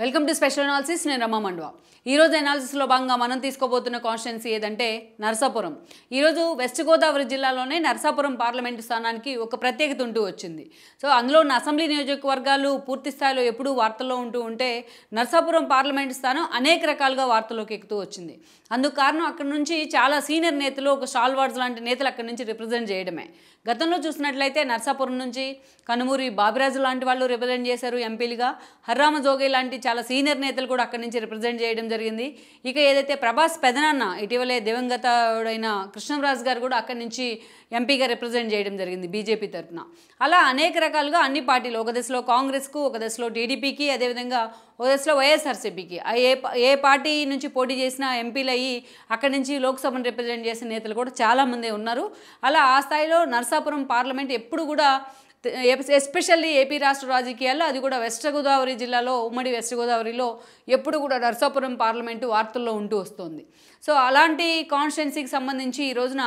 welcome to special analysis నేను రమ్మ మండవ ఈరోజు అనాలిసిస్లో భాగంగా మనం తీసుకోబోతున్న కాన్స్టిట్యున్సీ ఏదంటే నర్సాపురం ఈరోజు వెస్ట్ గోదావరి జిల్లాలోనే నర్సాపురం పార్లమెంటు స్థానానికి ఒక ప్రత్యేకత ఉంటూ వచ్చింది సో అందులో ఉన్న అసెంబ్లీ నియోజకవర్గాలు పూర్తి స్థాయిలో ఎప్పుడూ వార్తల్లో ఉంటూ ఉంటే నర్సాపురం పార్లమెంటు స్థానం అనేక రకాలుగా వార్తల్లోకి ఎక్కుతూ వచ్చింది అందుకు కారణం అక్కడ నుంచి చాలా సీనియర్ నేతలు ఒక షాల్వార్డ్స్ లాంటి నేతలు అక్కడి నుంచి రిప్రజెంట్ చేయడమే గతంలో చూసినట్లయితే నర్సాపురం నుంచి కనుమూరి బాబిరాజు లాంటి వాళ్ళు రిప్రజెంట్ చేశారు ఎంపీలుగా హర్రామ జోగే లాంటి చాలా సీనియర్ నేతలు కూడా అక్కడి నుంచి రిప్రజెంట్ చేయడం జరిగింది ఇక ఏదైతే ప్రభాస్ పెదనాన్న ఇటీవలే దివంగతడైన కృష్ణరాజు గారు కూడా అక్కడి నుంచి ఎంపీగా రిప్రజెంట్ చేయడం జరిగింది బీజేపీ తరఫున అలా అనేక రకాలుగా అన్ని పార్టీలు ఒక దశలో కాంగ్రెస్కు ఒక దశలో టీడీపీకి అదేవిధంగా ఒక దశలో వైఎస్ఆర్సీపీకి ఏ ఏ పార్టీ నుంచి పోటీ చేసిన ఎంపీలు అయ్యి అక్కడి నుంచి లోక్సభను రిప్రజెంట్ చేసిన నేతలు కూడా చాలామందే ఉన్నారు అలా ఆ స్థాయిలో నర్సాపురం పార్లమెంట్ ఎప్పుడు కూడా ఎస్పెషల్లీ ఏపీ రాష్ట్ర రాజకీయాల్లో అది కూడా వెస్ట్ గోదావరి జిల్లాలో ఉమ్మడి వెస్ట్ గోదావరిలో ఎప్పుడు కూడా నర్సాపురం పార్లమెంటు వార్తల్లో ఉంటూ వస్తుంది సో అలాంటి కాన్స్టిట్యున్సీకి సంబంధించి ఈ రోజున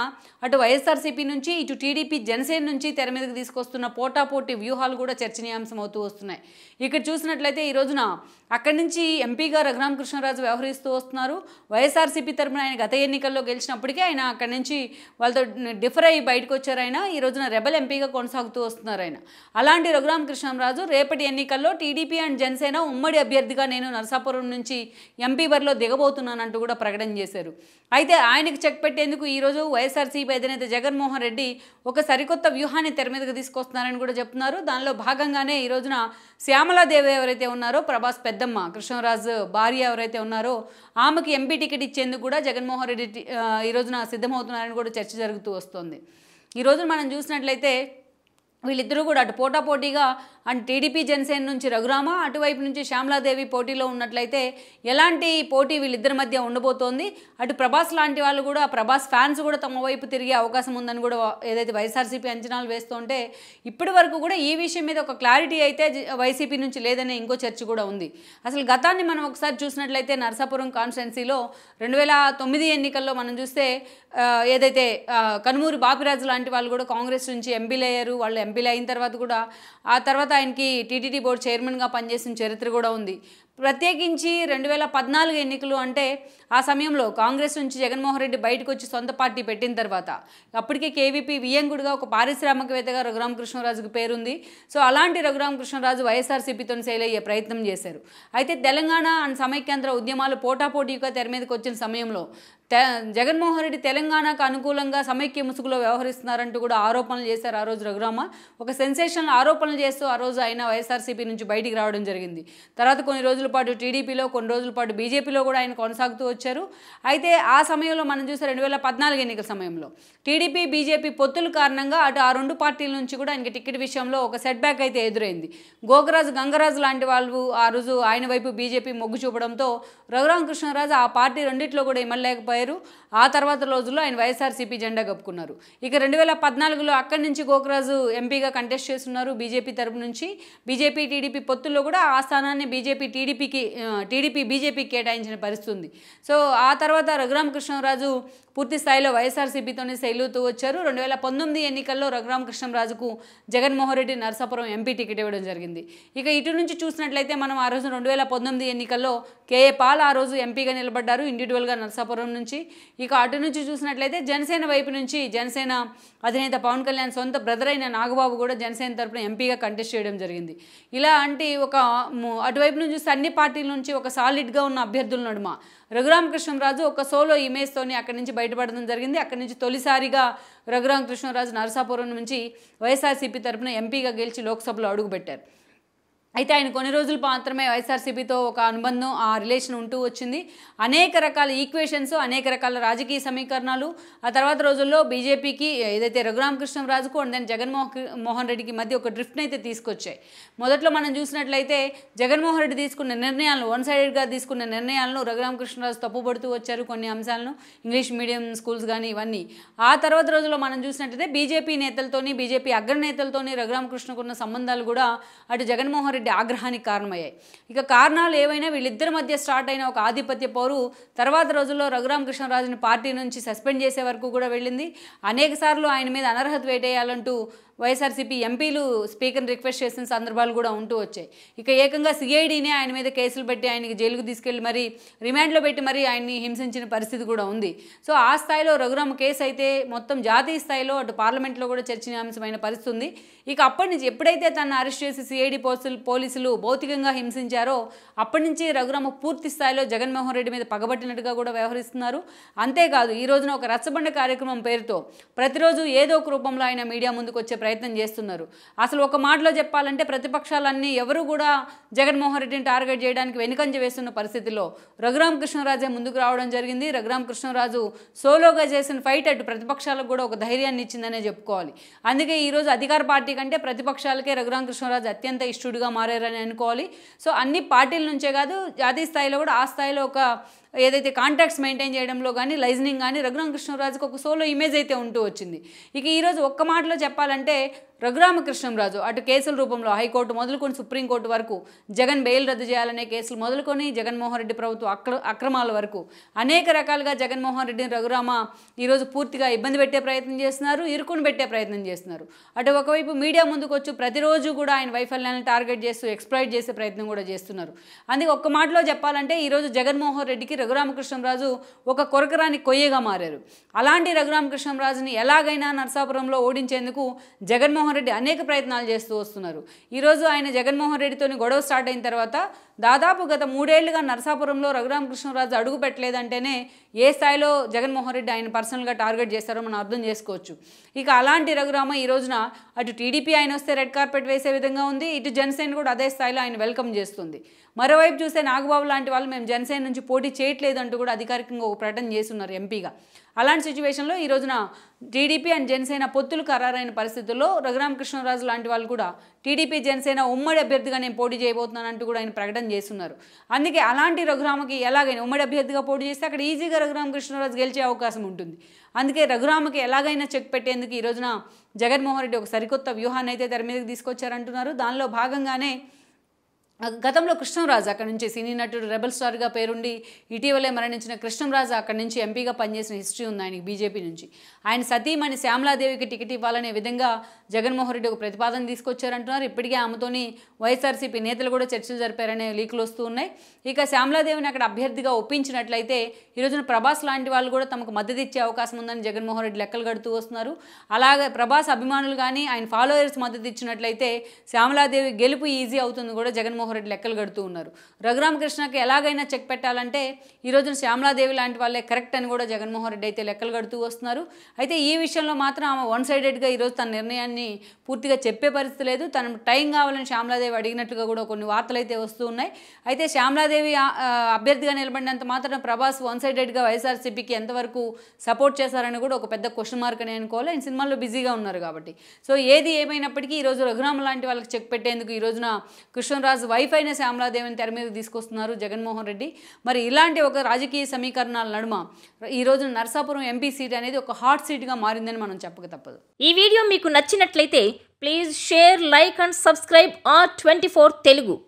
అటు వైఎస్ఆర్సీపీ నుంచి ఇటు టీడీపీ జనసేన నుంచి తెర మీదకి తీసుకొస్తున్న పోటాపోటీ వ్యూహాలు కూడా చర్చనీయాంశం అవుతూ వస్తున్నాయి ఇక్కడ చూసినట్లయితే ఈ రోజున అక్కడి నుంచి ఎంపీగా రఘురామకృష్ణరాజు వ్యవహరిస్తూ వస్తున్నారు వైఎస్ఆర్సీపీ తరపున ఆయన గత ఎన్నికల్లో గెలిచినప్పటికీ ఆయన అక్కడి నుంచి వాళ్ళతో డిఫర్ అయ్యి బయటకు వచ్చారు ఆయన ఈ రోజున రెబల్ ఎంపీగా కొనసాగుతూ వస్తున్నారు ఆయన అలాంటి రఘురామకృష్ణంరాజు రేపటి ఎన్నికల్లో టీడీపీ అండ్ జనసేన ఉమ్మడి అభ్యర్థిగా నేను నరసాపురం నుంచి ఎంపీ బరిలో దిగబోతున్నానంటూ కూడా ప్రకటన చేశారు అయితే ఆయనకు చెక్ పెట్టేందుకు ఈరోజు వైఎస్ఆర్సీపీ అధినేత జగన్మోహన్ రెడ్డి ఒక సరికొత్త వ్యూహాన్ని తెర మీదకు తీసుకొస్తున్నారని కూడా చెప్తున్నారు దానిలో భాగంగానే ఈ రోజున శ్యామలాదేవి ఎవరైతే ఉన్నారో ప్రభాస్ పెద్దమ్మ కృష్ణరాజు భార్య ఎవరైతే ఉన్నారో ఆమెకి ఎంపీ టికెట్ ఇచ్చేందుకు కూడా జగన్మోహన్ రెడ్డి ఈ రోజున సిద్ధమవుతున్నారని కూడా చర్చ జరుగుతూ వస్తుంది ఈరోజు మనం చూసినట్లయితే వీళ్ళిద్దరూ కూడా అటు పోటా పోటీగా అండ్ టీడీపీ జనసేన నుంచి రఘురామ అటువైపు నుంచి శ్యామలాదేవి పోటీలో ఉన్నట్లయితే ఎలాంటి పోటీ వీళ్ళిద్దరి మధ్య ఉండబోతోంది అటు ప్రభాస్ లాంటి వాళ్ళు కూడా ప్రభాస్ ఫ్యాన్స్ కూడా తమ వైపు తిరిగే అవకాశం ఉందని కూడా ఏదైతే వైఎస్ఆర్సీపీ అంచనాలు వేస్తుంటే ఇప్పటి వరకు కూడా ఈ విషయం మీద ఒక క్లారిటీ అయితే వైసీపీ నుంచి లేదనే ఇంకో చర్చ కూడా ఉంది అసలు గతాన్ని మనం ఒకసారి చూసినట్లయితే నరసాపురం కాన్స్టిట్యున్సీలో రెండు వేల తొమ్మిది ఎన్నికల్లో మనం చూస్తే ఏదైతే కనుమూరు బాపిరాజు లాంటి వాళ్ళు కూడా కాంగ్రెస్ నుంచి ఎంపీలు అయ్యారు వాళ్ళు ఎంపీలు అయిన తర్వాత కూడా ఆ తర్వాత ఆయనకి టీటీడీ బోర్డు చైర్మన్గా పనిచేసిన చరిత్ర కూడా ఉంది ప్రత్యేకించి రెండు వేల పద్నాలుగు ఎన్నికలు అంటే ఆ సమయంలో కాంగ్రెస్ నుంచి జగన్మోహన్ రెడ్డి బయటకు వచ్చి సొంత పార్టీ పెట్టిన తర్వాత అప్పటికే కేవీపీ వియంగుడిగా ఒక పారిశ్రామికవేత్తగా రఘురామకృష్ణరాజుకు పేరుంది సో అలాంటి రఘురామకృష్ణరాజు వైఎస్ఆర్సీపీతో సేల్ అయ్యే ప్రయత్నం చేశారు అయితే తెలంగాణ అండ్ సమైక్యాంధ్ర ఉద్యమాలు పోటాపోటీగా తెర మీదకి వచ్చిన సమయంలో తె జగన్మోహన్ రెడ్డి తెలంగాణకు అనుకూలంగా సమైక్య ముసుగులో వ్యవహరిస్తున్నారంటూ కూడా ఆరోపణలు చేశారు ఆ రోజు రఘురామ ఒక సెన్సేషన్ ఆరోపణలు చేస్తూ ఆ రోజు ఆయన వైఎస్ఆర్సీపీ నుంచి బయటికి రావడం జరిగింది తర్వాత కొన్ని రోజులు రోజుల పాటు టీడీపీలో కొన్ని రోజుల పాటు బీజేపీలో కూడా ఆయన కొనసాగుతూ వచ్చారు అయితే ఆ సమయంలో మనం చూసే రెండు వేల పద్నాలుగు ఎన్నికల సమయంలో టీడీపీ బీజేపీ పొత్తుల కారణంగా అటు ఆ రెండు పార్టీల నుంచి కూడా ఆయనకి టికెట్ విషయంలో ఒక సెట్ బ్యాక్ అయితే ఎదురైంది గోగరాజు గంగరాజు లాంటి వాళ్ళు ఆ రోజు ఆయన వైపు బీజేపీ మొగ్గు చూపడంతో రఘురామ కృష్ణరాజు ఆ పార్టీ రెండిట్లో కూడా ఇమ్మలేకపోయారు ఆ తర్వాత రోజుల్లో ఆయన వైఎస్ఆర్సీపీ జెండా కప్పుకున్నారు ఇక రెండు వేల పద్నాలుగులో అక్కడి నుంచి గోకరాజు ఎంపీగా కంటెస్ట్ చేస్తున్నారు బీజేపీ తరపు నుంచి బీజేపీ టీడీపీ పొత్తుల్లో కూడా ఆ స్థానాన్ని బీజేపీ టీడీపీ టీడీపీకి టీడీపీ బీజేపీకి కేటాయించిన పరిస్థితి ఉంది సో ఆ తర్వాత రఘురామకృష్ణరాజు పూర్తి స్థాయిలో వైఎస్ఆర్సీపీతోనే శైలుతూ వచ్చారు రెండు వేల పంతొమ్మిది ఎన్నికల్లో రఘురామకృష్ణరాజుకు జగన్మోహన్ రెడ్డి నరసాపురం ఎంపీ టికెట్ ఇవ్వడం జరిగింది ఇక ఇటు నుంచి చూసినట్లయితే మనం ఆ రోజు రెండు వేల పంతొమ్మిది ఎన్నికల్లో కేఏ పాల్ ఆ రోజు ఎంపీగా నిలబడ్డారు ఇండివిజువల్గా నరసాపురం నుంచి ఇక అటు నుంచి చూసినట్లయితే జనసేన వైపు నుంచి జనసేన అధినేత పవన్ కళ్యాణ్ సొంత బ్రదర్ అయిన నాగబాబు కూడా జనసేన తరపున ఎంపీగా కంటెస్ట్ చేయడం జరిగింది ఇలా అంటే ఒక అటువైపు నుంచి అన్ని పార్టీల నుంచి ఒక సాలిడ్గా ఉన్న అభ్యర్థుల నడుమ రఘురామకృష్ణరాజు ఒక సోలో ఇమేజ్తోని అక్కడి నుంచి బయట బయటపడడం జరిగింది అక్కడి నుంచి తొలిసారిగా రఘురామకృష్ణరాజు కృష్ణరాజు నరసాపురం నుంచి వైఎస్ఆర్సీపీ తరపున ఎంపీగా గెలిచి లోక్సభలో అడుగుపెట్టారు అయితే ఆయన కొన్ని రోజులు మాత్రమే వైఎస్ఆర్సీపీతో ఒక అనుబంధం ఆ రిలేషన్ ఉంటూ వచ్చింది అనేక రకాల ఈక్వేషన్స్ అనేక రకాల రాజకీయ సమీకరణాలు ఆ తర్వాత రోజుల్లో బీజేపీకి ఏదైతే రఘురామకృష్ణరాజుకు అండ్ దెన్ జగన్మోహన్ మోహన్ రెడ్డికి మధ్య ఒక డ్రిఫ్ట్ని అయితే తీసుకొచ్చాయి మొదట్లో మనం చూసినట్లయితే జగన్మోహన్ రెడ్డి తీసుకున్న నిర్ణయాలను వన్ సైడెడ్గా తీసుకున్న నిర్ణయాలను రఘురామకృష్ణరాజు తప్పుపడుతూ వచ్చారు కొన్ని అంశాలను ఇంగ్లీష్ మీడియం స్కూల్స్ కానీ ఇవన్నీ ఆ తర్వాత రోజుల్లో మనం చూసినట్లయితే బీజేపీ నేతలతోని బీజేపీ అగ్రనేతలతోని రఘురామకృష్ణకున్న సంబంధాలు కూడా అటు జగన్మోహన్ రెడ్డి రెడ్డి ఆగ్రహానికి కారణమయ్యాయి ఇక కారణాలు ఏవైనా వీళ్ళిద్దరి మధ్య స్టార్ట్ అయిన ఒక ఆధిపత్య పోరు తర్వాత రోజుల్లో రఘురామకృష్ణరాజుని పార్టీ నుంచి సస్పెండ్ చేసే వరకు కూడా వెళ్ళింది అనేకసార్లు ఆయన మీద అనర్హత వేటేయాలంటూ వైఎస్ఆర్సీపీ ఎంపీలు స్పీకర్ని రిక్వెస్ట్ చేసిన సందర్భాలు కూడా ఉంటూ వచ్చాయి ఇక ఏకంగా సిఐడినే ఆయన మీద కేసులు పెట్టి ఆయనకి జైలుకు తీసుకెళ్లి మరి రిమాండ్లో పెట్టి మరీ ఆయన్ని హింసించిన పరిస్థితి కూడా ఉంది సో ఆ స్థాయిలో రఘురామ కేసు అయితే మొత్తం జాతీయ స్థాయిలో అటు పార్లమెంట్లో కూడా చర్చనీయాంశమైన పరిస్థితి ఉంది ఇక అప్పటి నుంచి ఎప్పుడైతే తను అరెస్ట్ చేసి సిఐడి పోస్టులు పోలీసులు భౌతికంగా హింసించారో అప్పటి నుంచి రఘురామ పూర్తి స్థాయిలో జగన్మోహన్ రెడ్డి మీద పగబట్టినట్టుగా కూడా వ్యవహరిస్తున్నారు అంతేకాదు ఈ రోజున ఒక రచ్చబండ కార్యక్రమం పేరుతో ప్రతిరోజు ఏదో ఒక రూపంలో ఆయన మీడియా ముందుకు వచ్చే ప్రయత్నం చేస్తున్నారు అసలు ఒక మాటలో చెప్పాలంటే ప్రతిపక్షాలన్నీ ఎవరు కూడా జగన్మోహన్ రెడ్డిని టార్గెట్ చేయడానికి వెనుకంజ వేస్తున్న పరిస్థితిలో కృష్ణరాజే ముందుకు రావడం జరిగింది కృష్ణరాజు సోలోగా చేసిన ఫైట్ అటు ప్రతిపక్షాలకు కూడా ఒక ధైర్యాన్ని ఇచ్చిందనే చెప్పుకోవాలి అందుకే ఈరోజు అధికార పార్టీ కంటే ప్రతిపక్షాలకే కృష్ణరాజు అత్యంత ఇష్టడుగా మారారని అనుకోవాలి సో అన్ని పార్టీల నుంచే కాదు జాతీయ స్థాయిలో కూడా ఆ స్థాయిలో ఒక ఏదైతే కాంటాక్ట్స్ మెయింటైన్ చేయడంలో కానీ లైజనింగ్ కానీ కృష్ణరాజుకు ఒక సోలో ఇమేజ్ అయితే ఉంటూ వచ్చింది ఇక ఈరోజు ఒక్క మాటలో చెప్పాలంటే రఘురామకృష్ణరాజు అటు కేసుల రూపంలో హైకోర్టు మొదలుకొని సుప్రీంకోర్టు వరకు జగన్ బెయిల్ రద్దు చేయాలనే కేసులు మొదలుకొని జగన్మోహన్ రెడ్డి ప్రభుత్వ అక్రమాల వరకు అనేక రకాలుగా జగన్మోహన్ రెడ్డిని రఘురామ ఈరోజు పూర్తిగా ఇబ్బంది పెట్టే ప్రయత్నం చేస్తున్నారు ఇరుకుని పెట్టే ప్రయత్నం చేస్తున్నారు అటు ఒకవైపు మీడియా ముందుకు వచ్చి ప్రతిరోజు కూడా ఆయన వైఫల్యాన్ని టార్గెట్ చేస్తూ ఎక్స్ప్లైట్ చేసే ప్రయత్నం కూడా చేస్తున్నారు అందుకే ఒక్క మాటలో చెప్పాలంటే ఈరోజు జగన్మోహన్ రెడ్డికి రఘురామకృష్ణరాజు ఒక కొరకరాని కొయ్యగా మారారు అలాంటి రఘురామకృష్ణరాజుని ఎలాగైనా నరసాపురంలో ఓడించేందుకు జగన్మోహన్ రెడ్డి అనేక ప్రయత్నాలు చేస్తూ వస్తున్నారు ఈరోజు ఆయన జగన్మోహన్ రెడ్డితోని గొడవ స్టార్ట్ అయిన తర్వాత దాదాపు గత మూడేళ్లుగా నరసాపురంలో రఘురామకృష్ణరాజు అడుగు పెట్టలేదంటేనే ఏ స్థాయిలో జగన్మోహన్ రెడ్డి ఆయన పర్సనల్గా టార్గెట్ చేస్తారో మనం అర్థం చేసుకోవచ్చు ఇక అలాంటి రఘురామ ఈ రోజున అటు టీడీపీ ఆయన వస్తే రెడ్ కార్పెట్ వేసే విధంగా ఉంది ఇటు జనసేన కూడా అదే స్థాయిలో ఆయన వెల్కమ్ చేస్తుంది మరోవైపు చూస్తే నాగబాబు లాంటి వాళ్ళు మేము జనసేన నుంచి పోటీ అంటూ కూడా అధికారికంగా ఒక ప్రకటన చేస్తున్నారు ఎంపీగా అలాంటి సిచ్యువేషన్లో ఈ రోజున టీడీపీ అండ్ జనసేన పొత్తులు ఖరారైన పరిస్థితుల్లో రఘురామకృష్ణరాజు లాంటి వాళ్ళు కూడా టీడీపీ జనసేన ఉమ్మడి అభ్యర్థిగా నేను పోటీ చేయబోతున్నానంటూ కూడా ఆయన ప్రకటన చేస్తున్నారు అందుకే అలాంటి రఘురామకి ఎలాగైనా ఉమ్మడి అభ్యర్థిగా పోటీ చేస్తే అక్కడ ఈజీగా రఘురామకృష్ణరాజు గెలిచే అవకాశం ఉంటుంది అందుకే రఘురామకి ఎలాగైనా చెక్ పెట్టేందుకు ఈ రోజున జగన్మోహన్ రెడ్డి ఒక సరికొత్త వ్యూహాన్ని అయితే తెర మీదకి తీసుకొచ్చారంటున్నారు దానిలో భాగంగానే గతంలో కృష్ణంరాజు అక్కడి నుంచి సినీ నటుడు రెబల్ స్టార్గా పేరుండి ఇటీవలే మరణించిన కృష్ణంరాజు అక్కడి నుంచి ఎంపీగా పనిచేసిన హిస్టరీ ఉంది ఆయనకి బీజేపీ నుంచి ఆయన సతీమణి శ్యామలాదేవికి టికెట్ ఇవ్వాలనే విధంగా జగన్మోహన్ రెడ్డి ఒక ప్రతిపాదన తీసుకొచ్చారంటున్నారు ఇప్పటికే ఆమెతోని వైఎస్ఆర్సీపీ నేతలు కూడా చర్చలు జరిపారనే లీకులు వస్తూ ఉన్నాయి ఇక శ్యామలాదేవిని అక్కడ అభ్యర్థిగా ఒప్పించినట్లయితే ఈరోజున ప్రభాస్ లాంటి వాళ్ళు కూడా తమకు మద్దతు ఇచ్చే అవకాశం ఉందని జగన్మోహన్ రెడ్డి లెక్కలు కడుతూ వస్తున్నారు అలాగే ప్రభాస్ అభిమానులు కానీ ఆయన ఫాలోయర్స్ మద్దతు ఇచ్చినట్లయితే శ్యామలాదేవి గెలుపు ఈజీ అవుతుంది కూడా జగన్మోహన్ జగన్మోహన్ రెడ్డి లెక్కలు కడుతూ ఉన్నారు రఘురామకృష్ణకి ఎలాగైనా చెక్ పెట్టాలంటే ఈరోజున శ్యామలాదేవి లాంటి వాళ్ళే కరెక్ట్ అని కూడా జగన్మోహన్ రెడ్డి అయితే లెక్కలు కడుతూ వస్తున్నారు అయితే ఈ విషయంలో మాత్రం ఆమె వన్ సైడెడ్గా ఈరోజు తన నిర్ణయాన్ని పూర్తిగా చెప్పే పరిస్థితి లేదు తన టైం కావాలని శ్యామలాదేవి అడిగినట్లుగా కూడా కొన్ని వార్తలు అయితే వస్తూ ఉన్నాయి అయితే శ్యామలాదేవి అభ్యర్థిగా నిలబడినంత మాత్రం ప్రభాస్ వన్ సైడెడ్గా వైఎస్ఆర్సీపీకి ఎంతవరకు సపోర్ట్ చేశారని కూడా ఒక పెద్ద క్వశ్చన్ మార్క్ అని అనుకోవాలి ఆయన సినిమాల్లో బిజీగా ఉన్నారు కాబట్టి సో ఏది ఏమైనప్పటికీ ఈరోజు రఘురామ లాంటి వాళ్ళకి చెక్ పెట్టేందుకు ఈ రోజున కృష్ణరాజు వైఫ్ అయిన శ్యామలాదేవిని తెర మీద తీసుకొస్తున్నారు జగన్మోహన్ రెడ్డి మరి ఇలాంటి ఒక రాజకీయ సమీకరణాల నడుమ ఈ రోజు నర్సాపురం ఎంపీ సీట్ అనేది ఒక హాట్ సీట్గా మారిందని మనం చెప్పక తప్పదు ఈ వీడియో మీకు నచ్చినట్లయితే please share like and subscribe R twenty four Telugu